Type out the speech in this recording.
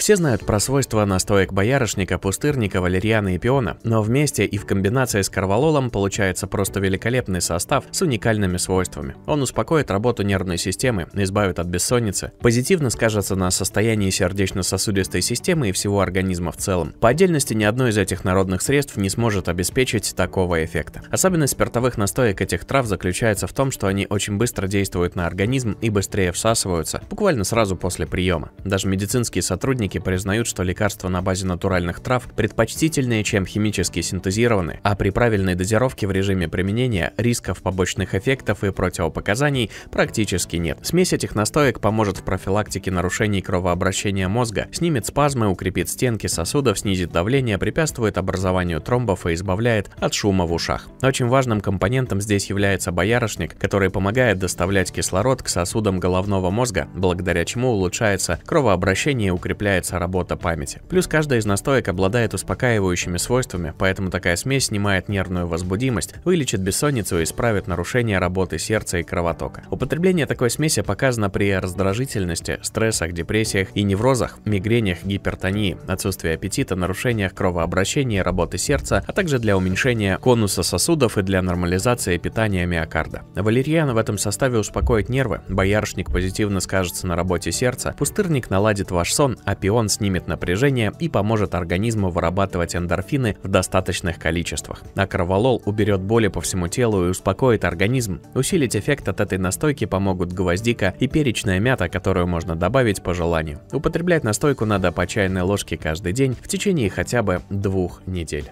Все знают про свойства настоек боярышника, пустырника, валерьяна и пиона, но вместе и в комбинации с корвалолом получается просто великолепный состав с уникальными свойствами. Он успокоит работу нервной системы, избавит от бессонницы, позитивно скажется на состоянии сердечно-сосудистой системы и всего организма в целом. По отдельности ни одно из этих народных средств не сможет обеспечить такого эффекта. Особенность спиртовых настоек этих трав заключается в том, что они очень быстро действуют на организм и быстрее всасываются, буквально сразу после приема. Даже медицинские сотрудники Ботаники признают, что лекарства на базе натуральных трав предпочтительнее, чем химически синтезированы, а при правильной дозировке в режиме применения рисков побочных эффектов и противопоказаний практически нет. Смесь этих настоек поможет в профилактике нарушений кровообращения мозга, снимет спазмы, укрепит стенки сосудов, снизит давление, препятствует образованию тромбов и избавляет от шума в ушах. Очень важным компонентом здесь является боярышник, который помогает доставлять кислород к сосудам головного мозга, благодаря чему улучшается кровообращение и укрепляет снижается работа памяти. Плюс каждая из настоек обладает успокаивающими свойствами, поэтому такая смесь снимает нервную возбудимость, вылечит бессонницу и исправит нарушение работы сердца и кровотока. Употребление такой смеси показано при раздражительности, стрессах, депрессиях и неврозах, мигрениях, гипертонии, отсутствии аппетита, нарушениях кровообращения и работы сердца, а также для уменьшения конуса сосудов и для нормализации питания миокарда. Валерьяна в этом составе успокоит нервы, боярышник позитивно скажется на работе сердца, пустырник наладит ваш сон, а пион Бион снимет напряжение и поможет организму вырабатывать эндорфины в достаточных количествах. А кроволол уберет боли по всему телу и успокоит организм. Усилить эффект от этой настойки помогут гвоздика и перечная мята, которую можно добавить по желанию. Употреблять настойку надо по чайной ложке каждый день в течение хотя бы двух недель.